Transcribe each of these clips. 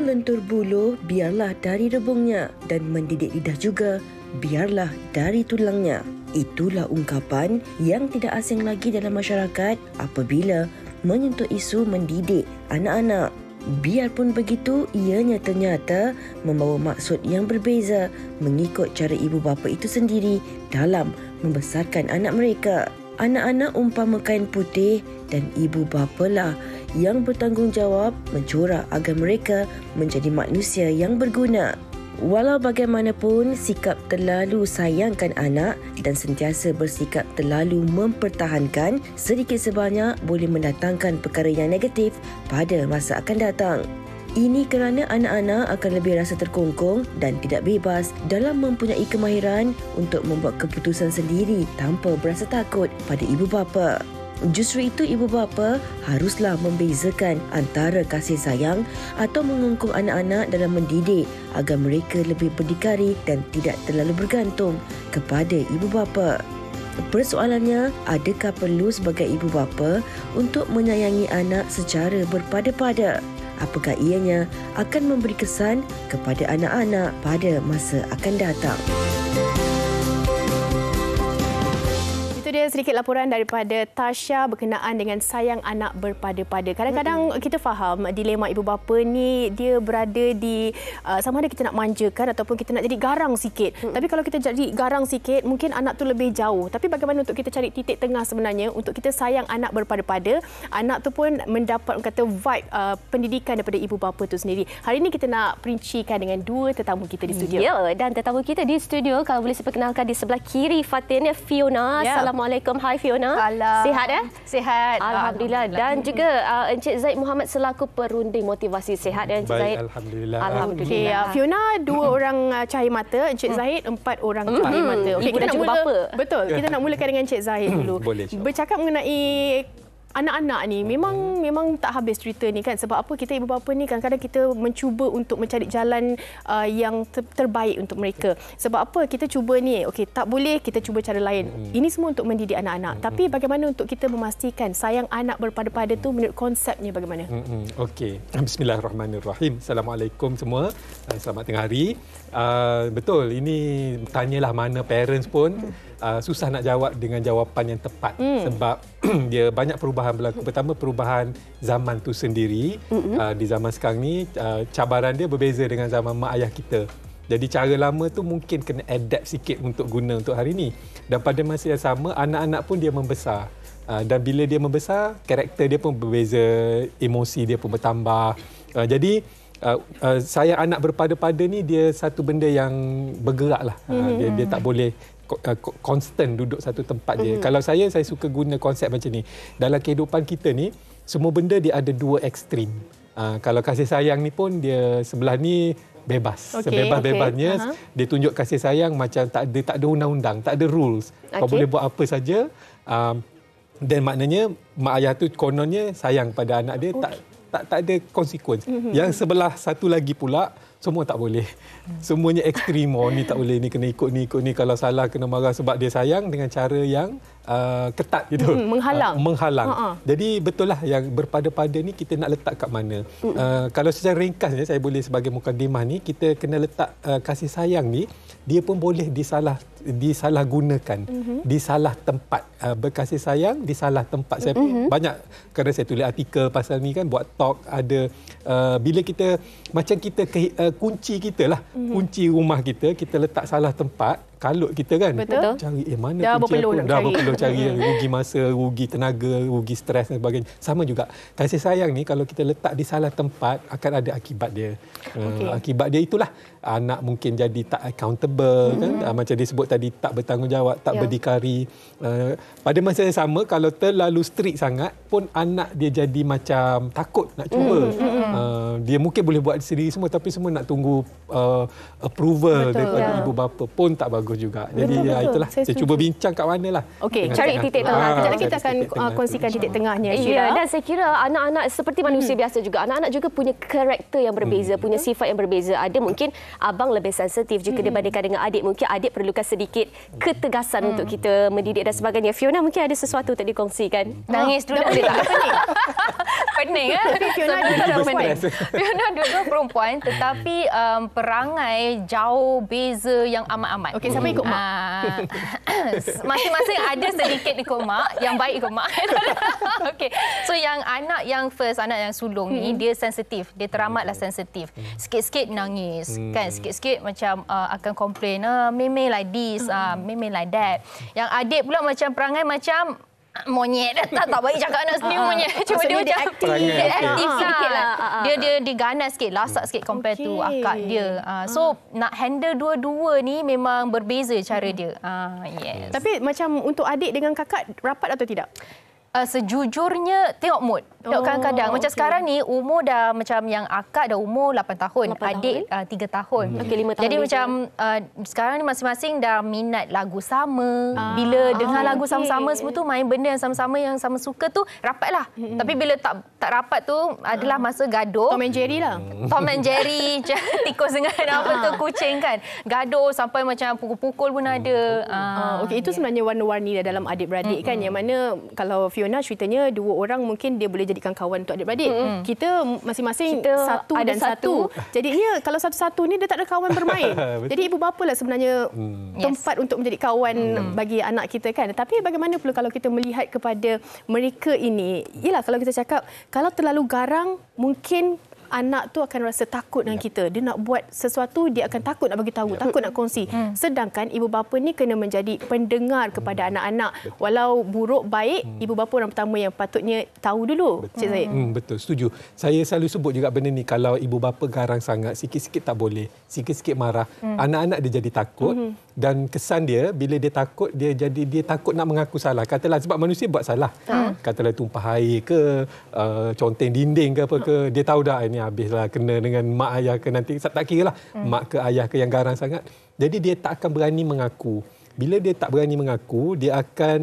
lentur bulu biarlah dari rebungnya dan mendidik lidah juga biarlah dari tulangnya. Itulah ungkapan yang tidak asing lagi dalam masyarakat apabila menyentuh isu mendidik anak-anak. Biarpun begitu, ianya ternyata membawa maksud yang berbeza mengikut cara ibu bapa itu sendiri dalam membesarkan anak mereka anak-anak umpama kain putih dan ibu bapalah yang bertanggungjawab mencorak agar mereka menjadi manusia yang berguna. Walau bagaimanapun, sikap terlalu sayangkan anak dan sentiasa bersikap terlalu mempertahankan sedikit sebanyak boleh mendatangkan perkara yang negatif pada masa akan datang. Ini kerana anak-anak akan lebih rasa terkongkong dan tidak bebas dalam mempunyai kemahiran untuk membuat keputusan sendiri tanpa berasa takut pada ibu bapa. Justru itu ibu bapa haruslah membezakan antara kasih sayang atau mengungkung anak-anak dalam mendidik agar mereka lebih berdikari dan tidak terlalu bergantung kepada ibu bapa. Persoalannya, adakah perlu sebagai ibu bapa untuk menyayangi anak secara berpada-pada? apakah ianya akan memberi kesan kepada anak-anak pada masa akan datang. sedikit laporan daripada Tasha berkenaan dengan sayang anak berpada-pada. Kadang-kadang mm-hmm. kita faham dilema ibu bapa ni dia berada di uh, sama ada kita nak manjakan ataupun kita nak jadi garang sikit. Mm-hmm. Tapi kalau kita jadi garang sikit, mungkin anak tu lebih jauh. Tapi bagaimana untuk kita cari titik tengah sebenarnya untuk kita sayang anak berpada-pada, anak tu pun mendapat kata vibe uh, pendidikan daripada ibu bapa tu sendiri. Hari ini kita nak perincikan dengan dua tetamu kita di studio. Ya, yeah, dan tetamu kita di studio kalau boleh saya perkenalkan di sebelah kiri Fatin Fiona. Yeah. Assalamualaikum. Assalamualaikum. Hai Fiona. Alam. Sihat eh? Sihat. Alhamdulillah. Dan juga uh, Encik Zaid Muhammad selaku perunding motivasi sihat ya Encik Zaid. Alhamdulillah. Alhamdulillah. Okay, uh, Fiona dua mm-hmm. orang uh, cahaya mata, Encik mm-hmm. Zaid empat orang mm-hmm. cahaya mata. Okay, kita nak juga mula, Betul. Kita nak mulakan dengan Encik Zaid dulu. Boleh. Bercakap mengenai anak-anak ni mhm. memang hmm. memang tak habis cerita ni kan sebab apa kita ibu bapa ni kadang-kadang kita mencuba untuk mencari jalan uh, yang ter- terbaik untuk mereka sebab apa kita cuba ni okey tak boleh kita cuba cara lain hmm. ini semua untuk mendidik anak-anak hmm. tapi bagaimana untuk kita memastikan sayang anak berpada-pada tu menurut konsepnya bagaimana hmm. okey bismillahirrahmanirrahim assalamualaikum semua eh, selamat tengah hari uh, betul ini tanyalah mana parents pun hmm uh, susah nak jawab dengan jawapan yang tepat mm. sebab dia banyak perubahan berlaku. Pertama perubahan zaman tu sendiri mm-hmm. uh, di zaman sekarang ni uh, cabaran dia berbeza dengan zaman mak ayah kita. Jadi cara lama tu mungkin kena adapt sikit untuk guna untuk hari ni. Dan pada masa yang sama anak-anak pun dia membesar. dan bila dia membesar, karakter dia pun berbeza, emosi dia pun bertambah. jadi saya anak berpada-pada ni dia satu benda yang bergerak lah. Mm-hmm. dia, dia tak boleh Eh, constant duduk satu tempat je. Mm-hmm. Kalau saya saya suka guna konsep macam ni. Dalam kehidupan kita ni semua benda dia ada dua ekstrim. Uh, kalau kasih sayang ni pun dia sebelah ni bebas. Okay, Sebebas-bebasnya okay. uh-huh. dia tunjuk kasih sayang macam tak ada tak ada undang-undang, tak ada rules. Okay. Kau boleh buat apa saja. Um, dan uh, maknanya mak ayah tu kononnya sayang pada anak dia okay. tak tak tak ada konsekuens. Mm-hmm. Yang sebelah satu lagi pula semua tak boleh. Semuanya ekstrim. Oh, ni tak boleh, ni kena ikut, ni ikut, ni. Kalau salah, kena marah sebab dia sayang dengan cara yang uh, ketat. Gitu. Hmm, menghalang. Uh, menghalang. Ha-ha. Jadi, betul lah yang berpada-pada ni kita nak letak kat mana. Uh, kalau secara ringkasnya, saya boleh sebagai mukadimah ni, kita kena letak uh, kasih sayang ni, dia pun boleh disalah disalahgunakan, mm-hmm. disalah tempat uh, berkasih sayang di salah tempat saya mm-hmm. banyak kerana saya tulis artikel pasal ni kan buat talk ada uh, bila kita macam kita ke, uh, kunci kita lah mm-hmm. kunci rumah kita kita letak salah tempat kalut kita kan. Betul. Cari eh mana dah kunci aku. Dah berpeluh nak cari. cari. rugi masa, rugi tenaga, rugi stres dan sebagainya. Sama juga. Kasih sayang ni kalau kita letak di salah tempat akan ada akibat dia. Eh, okay. Uh, akibat dia itulah anak mungkin jadi tak accountable kan? mm-hmm. kan. Uh, macam dia sebut tadi tak bertanggungjawab, tak yeah. berdikari. Uh, pada masa yang sama kalau terlalu strict sangat pun anak dia jadi macam takut nak cuba. Mm-hmm. Hmm. uh, dia mungkin boleh buat sendiri semua tapi semua nak tunggu uh, approval betul, daripada ya. ibu bapa pun tak bagus juga. Betul, Jadi betul, ya itulah saya, saya cuba bincang kat lah. Okey, cari tengah. titik tengah. Ah, Kejap lagi kita akan tengah kongsikan tengah. titik tengahnya. Ya, dan saya kira anak-anak seperti hmm. manusia hmm. biasa juga. Anak-anak juga punya karakter yang berbeza, hmm. punya sifat yang berbeza. Ada mungkin abang lebih sensitif jika hmm. dibandingkan dengan adik. Mungkin adik perlukan sedikit ketegasan hmm. untuk kita mendidik dan sebagainya. Fiona mungkin ada sesuatu untuk dikongsikan. Nangis dulu tak boleh tak? Pening. kan? Fiona dia perempuan. Fiona dua-dua perempuan tetapi um, perangai jauh beza yang amat-amat. Okey, siapa ikut mak? Ah, masing-masing ada sedikit ikut mak, yang baik ikut mak. Okey. So yang anak yang first, anak yang sulung hmm. ni dia sensitif. Dia teramatlah hmm. sensitif. Hmm. Sikit-sikit nangis, hmm. kan? Sikit-sikit macam uh, akan komplain. ah, meme like this, ah, meme like that. Yang adik pula macam perangai macam monyet dah tak, tak baik cakap anak sendiri ah, ah. monyet. Cuma dia, dia aktif. Dia aktif ha. Dia, dia, dia sikit, lasak sikit compare okay. to akak dia. So ha. nak handle dua-dua ni memang berbeza cara hmm. dia. Ha, yes. Tapi macam untuk adik dengan kakak rapat atau tidak? uh, sejujurnya tengok mood. Tengok oh, kadang-kadang. Oh, macam okay. sekarang ni, umur dah macam yang akak dah umur 8 tahun. 8 adik tahun? Uh, 3 tahun. Okay, 5 tahun. Jadi beza. macam uh, sekarang ni masing-masing dah minat lagu sama. Ah, bila dengar ah, lagu sama-sama semua tu, main benda yang sama-sama yang sama suka tu, rapatlah. Hmm. Tapi bila tak tak rapat tu, adalah ah. masa gaduh. Tom and Jerry lah. Hmm. Tom and Jerry, tikus dengan apa tu, ah. kucing kan. Gaduh sampai macam pukul-pukul pun ada. Hmm. Ah, ah okay, itu sebenarnya warna-warni dalam adik-beradik kan, hmm. kan. Yang mana kalau Fiona Fiona ceritanya dua orang mungkin dia boleh jadikan kawan untuk adik-beradik. Mm-hmm. Kita masing-masing satu ada dan satu. satu. Jadinya kalau satu-satu ni dia tak ada kawan bermain. Jadi ibu bapa lah sebenarnya mm. tempat yes. untuk menjadi kawan mm. bagi anak kita kan. Tapi bagaimana pula kalau kita melihat kepada mereka ini? Yalah kalau kita cakap kalau terlalu garang mungkin anak tu akan rasa takut dengan ya. kita. Dia nak buat sesuatu, dia akan takut nak bagi tahu, ya. takut nak kongsi. Hmm. Sedangkan ibu bapa ni kena menjadi pendengar kepada hmm. anak-anak. Betul. Walau buruk baik, hmm. ibu bapa orang pertama yang patutnya tahu dulu. Betul. Cik Zahid. Hmm, betul, setuju. Saya selalu sebut juga benda ni kalau ibu bapa garang sangat, sikit-sikit tak boleh, sikit-sikit marah, hmm. anak-anak dia jadi takut hmm. dan kesan dia bila dia takut dia jadi dia takut nak mengaku salah. Katalah sebab manusia buat salah. Hmm. Katalah tumpah air ke, uh, conteng dinding ke apa ke, ha. dia tahu dah ah, ini ni habislah kena dengan mak ayah ke nanti tak kira lah hmm. mak ke ayah ke yang garang sangat jadi dia tak akan berani mengaku bila dia tak berani mengaku dia akan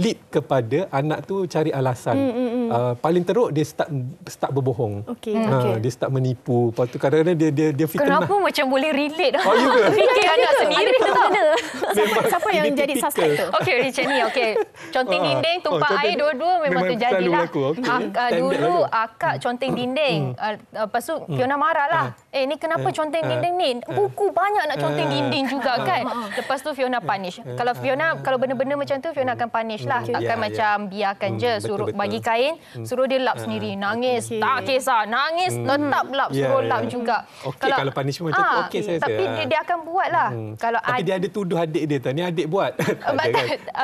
lead kepada anak tu cari alasan hmm, hmm, hmm. Ah, uh, paling teruk dia start start berbohong. Okay. Hmm. Ah, okay. dia start menipu. Lepas tu kadang-kadang dia dia dia fitnah. Kenapa macam boleh relate? Oh, you ke? Fikir anak sendiri ke mana? siapa, siapa yang typical. jadi suspek tu? Okay, macam ni. Okay. Conteng ah, dinding, tumpah oh, air dua-dua memang, memang terjadi lah. Aku, okay. uh, dulu lah akak conteng hmm. dinding. Hmm. Uh, lepas tu hmm. Fiona marah lah. Uh. Eh, ni kenapa uh. conteng dinding ni? Buku banyak nak conteng dinding juga kan? Lepas tu Fiona punish. Kalau Fiona, kalau benar-benar macam tu, Fiona akan punish lah. Akan ya, ya. macam biarkan je, suruh bagi kain Hmm. suruh dia lap ah, sendiri nangis okay. Hmm. tak kisah nangis hmm. tetap lap ya, suruh yeah, yeah. lap juga okay, kalau kalau punishment ha, okey saya rasa tapi ya. dia, dia akan buatlah hmm. kalau tapi ad- dia ada tuduh adik dia ni adik buat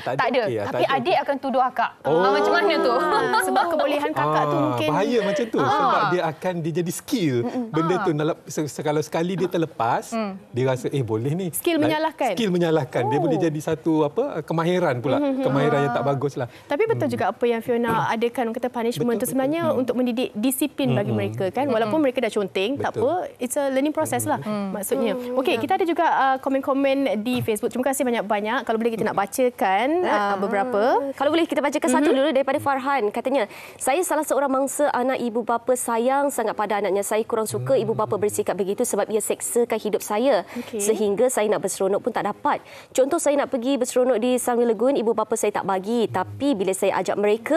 tak ada tapi adik akan tuduh akak oh. ah, macam mana tu sebab kebolehan kakak ah, tu mungkin bahaya macam tu ah. sebab dia akan dia jadi skill benda ah. tu dalam kalau sekali dia terlepas hmm. dia rasa eh boleh ni skill like, menyalahkan skill menyalahkan oh. dia boleh oh. jadi satu apa kemahiran pula mm-hmm. kemahiran ah. yang tak baguslah tapi betul hmm. juga apa yang Fiona ada mm adakan kata punishment betul, tu betul. sebenarnya hmm. untuk mendidik disiplin hmm. bagi hmm. mereka kan walaupun hmm. mereka dah conteng betul. tak apa it's a learning process lah, hmm. lah hmm. maksudnya hmm. okey kita ada juga uh, komen-komen di Facebook terima kasih banyak-banyak kalau boleh kita nak bacakan ah. uh, beberapa kalau boleh kita bacakan hmm. satu mhm. dulu daripada Farhan katanya saya salah seorang mangsa anak ibu bapa sayang sangat pada anaknya saya kurang suka hmm. ibu bapa hmm. bersikap begitu sebab ia seksakan hidup saya okay. sehingga saya nak berseronok pun tak dapat contoh saya nak pergi berseronok di Sungai Legun ibu bapa saya tak bagi tapi bila saya ajak mereka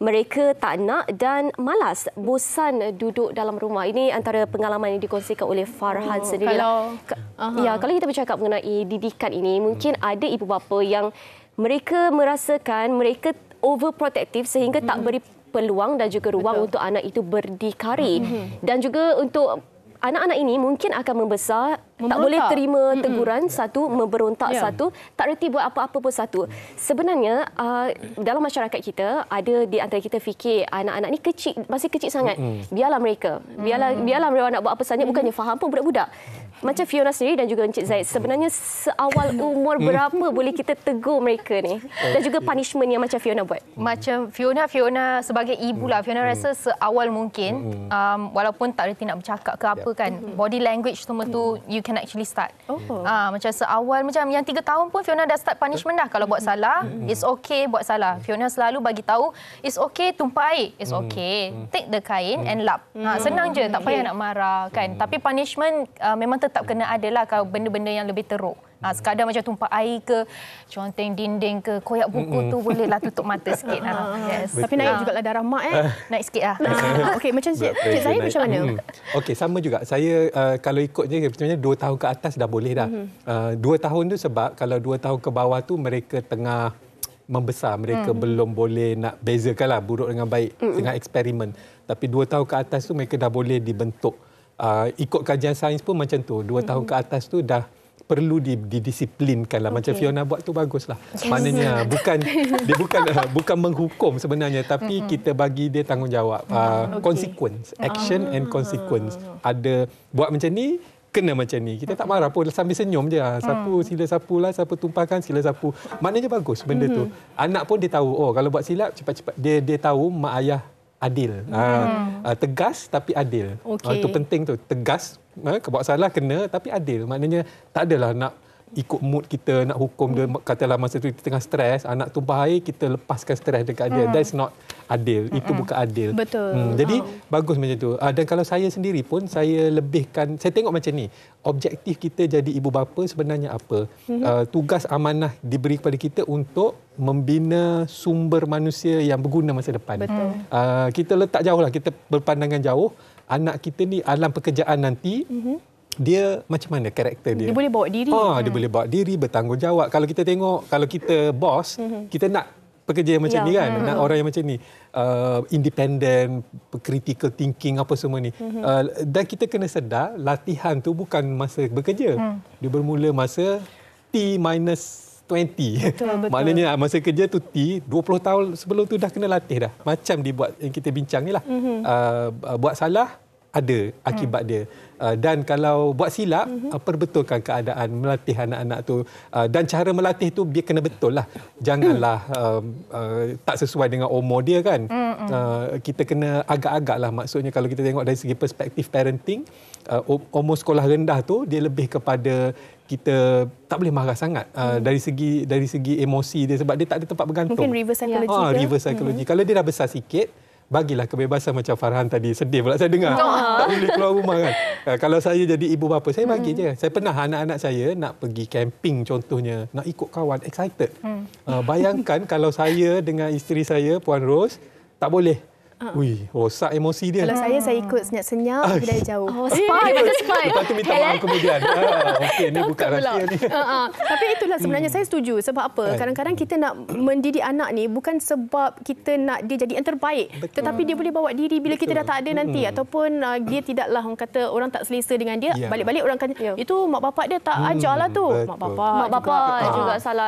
mereka tak nak dan malas bosan duduk dalam rumah. Ini antara pengalaman yang dikongsikan oleh Farhan oh, sendiri. Lah. Kalau, Ka- uh-huh. ya, kalau kita bercakap mengenai didikan ini, mungkin hmm. ada ibu bapa yang mereka merasakan mereka overprotective sehingga hmm tak beri peluang dan juga ruang Betul. untuk anak itu berdikari. Mm-hmm. Dan juga untuk anak-anak ini mungkin akan membesar memberontak. tak boleh terima teguran Mm-mm. satu memberontak yeah. satu tak reti buat apa-apa pun satu sebenarnya uh, dalam masyarakat kita ada di antara kita fikir anak-anak ini kecil masih kecil sangat biarlah mereka biarlah biarlah mereka nak buat apa saja bukannya faham pun budak-budak macam Fiona sendiri dan juga Encik Zaid sebenarnya seawal hmm. umur hmm. berapa boleh kita tegur mereka ni dan oh, juga ya. punishment yang macam Fiona buat macam Fiona Fiona sebagai ibu lah Fiona hmm. rasa seawal mungkin um, walaupun tak reti nak bercakap ke apa ya. kan body language semua tu you can actually start uh, macam seawal macam yang tiga tahun pun Fiona dah start punishment dah kalau buat salah it's okay buat salah Fiona selalu bagi tahu it's okay tumpah air it's okay take the kain and lap ha, senang je tak payah nak marah kan tapi punishment uh, memang tetap kena ada lah kalau benda-benda yang lebih teruk. Ha, hmm. sekadar macam tumpah air ke, conteng dinding ke, koyak buku tu hmm. bolehlah tutup mata sikit. Ha. Yes. Tapi naik juga lah darah mak eh. Naik sikit lah. okay, macam Cik, cik Zahir macam mana? Hmm. Okay, sama juga. Saya uh, kalau ikut je, macamnya dua tahun ke atas dah boleh dah. Uh, dua tahun tu sebab kalau dua tahun ke bawah tu mereka tengah membesar. Mereka hmm. belum boleh nak bezakan lah buruk dengan baik. Hmm. Tengah eksperimen. Tapi dua tahun ke atas tu mereka dah boleh dibentuk uh, ikut kajian sains pun macam tu. Dua hmm tahun ke mhm. atas tu dah perlu didisiplinkan lah. Macam Fiona buat tu baguslah. Yes. Maknanya bukan dia bukan bukan menghukum sebenarnya tapi mm-hmm. kita bagi dia tanggungjawab. Uh, ah, ah, okay. consequence, action uh and consequence. Ada buat macam ni kena macam ni. Kita tak marah pun sambil senyum je. Sapu hmm. sila sapu lah, siapa tumpahkan sila sapu. Maknanya bagus benda hmm. tu. Mhm. Anak pun dia tahu. Oh, kalau buat silap cepat-cepat dia dia tahu mak ayah adil. Hmm. Uh, tegas tapi adil. Ah, okay. Uh, itu penting tu. Tegas, uh, buat salah kena tapi adil. Maknanya tak adalah nak ikut mood kita nak hukum dia katalah masa tu kita tengah stres anak tu bahaya kita lepaskan stres dekat dia hmm. that's not adil hmm. itu bukan adil betul hmm. jadi oh. bagus macam tu uh, dan kalau saya sendiri pun saya lebihkan saya tengok macam ni objektif kita jadi ibu bapa sebenarnya apa hmm. uh, tugas amanah diberi kepada kita untuk membina sumber manusia yang berguna masa depan betul uh, kita letak jauh lah kita berpandangan jauh anak kita ni alam pekerjaan nanti hmm dia macam mana karakter dia? Dia boleh bawa diri. Oh, hmm. Dia boleh bawa diri, bertanggungjawab. Kalau kita tengok, kalau kita bos, hmm. kita nak pekerja yang macam ya. ni kan? Hmm. Nak orang yang macam ni. Uh, independent, critical thinking, apa semua ni. Hmm. Uh, dan kita kena sedar, latihan tu bukan masa bekerja. Hmm. Dia bermula masa T minus 20. Betul, betul. Maknanya ah, masa kerja tu T, 20 tahun sebelum tu dah kena latih dah. Macam dibuat yang kita bincang ni lah. Mm-hmm. Uh, buat salah, ada akibat hmm. dia uh, dan kalau buat silap mm-hmm. perbetulkan keadaan melatih anak-anak tu uh, dan cara melatih tu dia kena betul lah janganlah mm. uh, uh, tak sesuai dengan umur dia kan mm, mm. uh, kita kena agak-agak lah maksudnya kalau kita tengok dari segi perspektif parenting uh, um, umur sekolah rendah tu dia lebih kepada kita tak boleh marah sangat uh, mm. dari segi dari segi emosi dia sebab dia tak ada tempat bergantung mungkin reverse psychology ha, reverse psychology mm-hmm. kalau dia dah besar sikit bagilah kebebasan macam Farhan tadi sedih pula saya dengar oh. tak boleh keluar rumah kan uh, kalau saya jadi ibu bapa saya bagi hmm. je saya pernah anak-anak saya nak pergi camping contohnya nak ikut kawan excited hmm. uh, bayangkan kalau saya dengan isteri saya Puan Rose tak boleh Wih, ah. rosak oh, emosi dia. Kalau saya, saya ikut senyap-senyap, ah. dia jauh. Oh, spy. Eh, spy. Lepas tu minta maaf kemudian. ah, Okey, ni bukan rahsia ni. Uh, uh. Tapi itulah sebenarnya hmm. saya setuju. Sebab apa? Kadang-kadang kita nak mendidik anak ni bukan sebab kita nak dia jadi yang terbaik. Betul. Tetapi dia boleh bawa diri bila Betul. kita dah tak ada nanti. Hmm. Ataupun uh, dia tidaklah orang kata orang tak selesa dengan dia. Ya. Balik-balik orang kata, ya. itu mak bapak dia tak hmm. ajar tu. Betul. Mak bapak mak bapa juga, juga salah.